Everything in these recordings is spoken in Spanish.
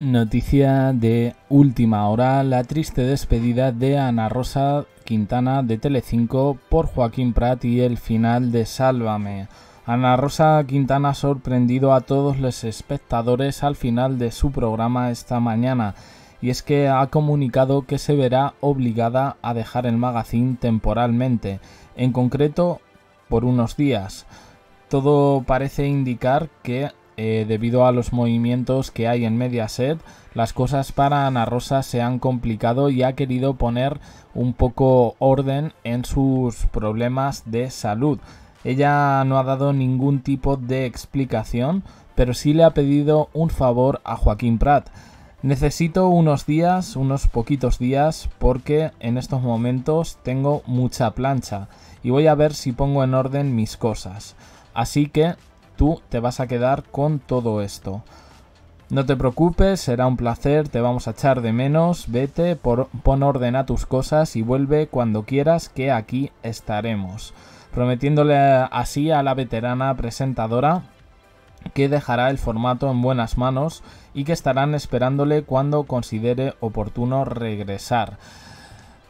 Noticia de última hora, la triste despedida de Ana Rosa Quintana de Telecinco por Joaquín Prat y el final de Sálvame. Ana Rosa Quintana ha sorprendido a todos los espectadores al final de su programa esta mañana, y es que ha comunicado que se verá obligada a dejar el magazine temporalmente, en concreto por unos días. Todo parece indicar que eh, debido a los movimientos que hay en Mediaset, las cosas para Ana Rosa se han complicado y ha querido poner un poco orden en sus problemas de salud. Ella no ha dado ningún tipo de explicación, pero sí le ha pedido un favor a Joaquín Prat. Necesito unos días, unos poquitos días, porque en estos momentos tengo mucha plancha y voy a ver si pongo en orden mis cosas. Así que tú te vas a quedar con todo esto. No te preocupes, será un placer, te vamos a echar de menos, vete, por, pon orden a tus cosas y vuelve cuando quieras que aquí estaremos. Prometiéndole así a la veterana presentadora que dejará el formato en buenas manos y que estarán esperándole cuando considere oportuno regresar.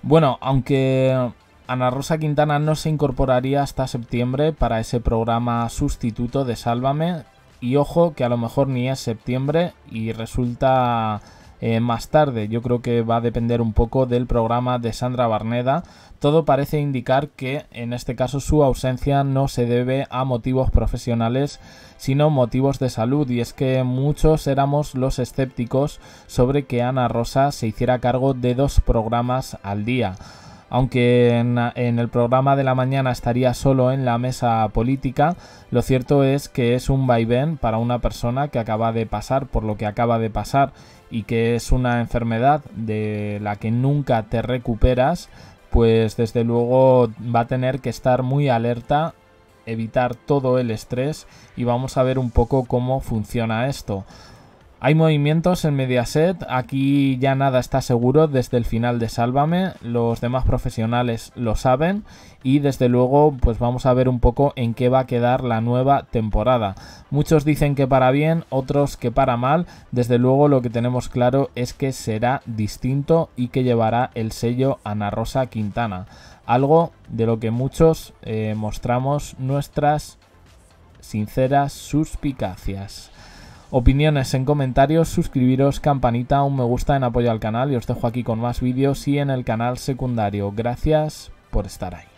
Bueno, aunque Ana Rosa Quintana no se incorporaría hasta septiembre para ese programa sustituto de Sálvame. Y ojo que a lo mejor ni es septiembre y resulta eh, más tarde. Yo creo que va a depender un poco del programa de Sandra Barneda. Todo parece indicar que en este caso su ausencia no se debe a motivos profesionales, sino motivos de salud. Y es que muchos éramos los escépticos sobre que Ana Rosa se hiciera cargo de dos programas al día. Aunque en, el programa de la mañana estaría solo en la mesa política, lo cierto es que es un vaivén para una persona que acaba de pasar por lo que acaba de pasar y que es una enfermedad de la que nunca te recuperas, pues desde luego va a tener que estar muy alerta evitar todo el estrés y vamos a ver un poco cómo funciona esto. Hay movimientos en Mediaset, aquí ya nada está seguro desde el final de Sálvame, los demás profesionales lo saben y desde luego pues vamos a ver un poco en qué va a quedar la nueva temporada. Muchos dicen que para bien, otros que para mal, desde luego lo que tenemos claro es que será distinto y que llevará el sello Ana Rosa Quintana, algo de lo que muchos eh, mostramos nuestras sinceras suspicacias opiniones en comentarios, suscribiros, campanita, un me gusta en apoyo al canal y os dejo aquí con más vídeos y en el canal secundario. Gracias por estar ahí.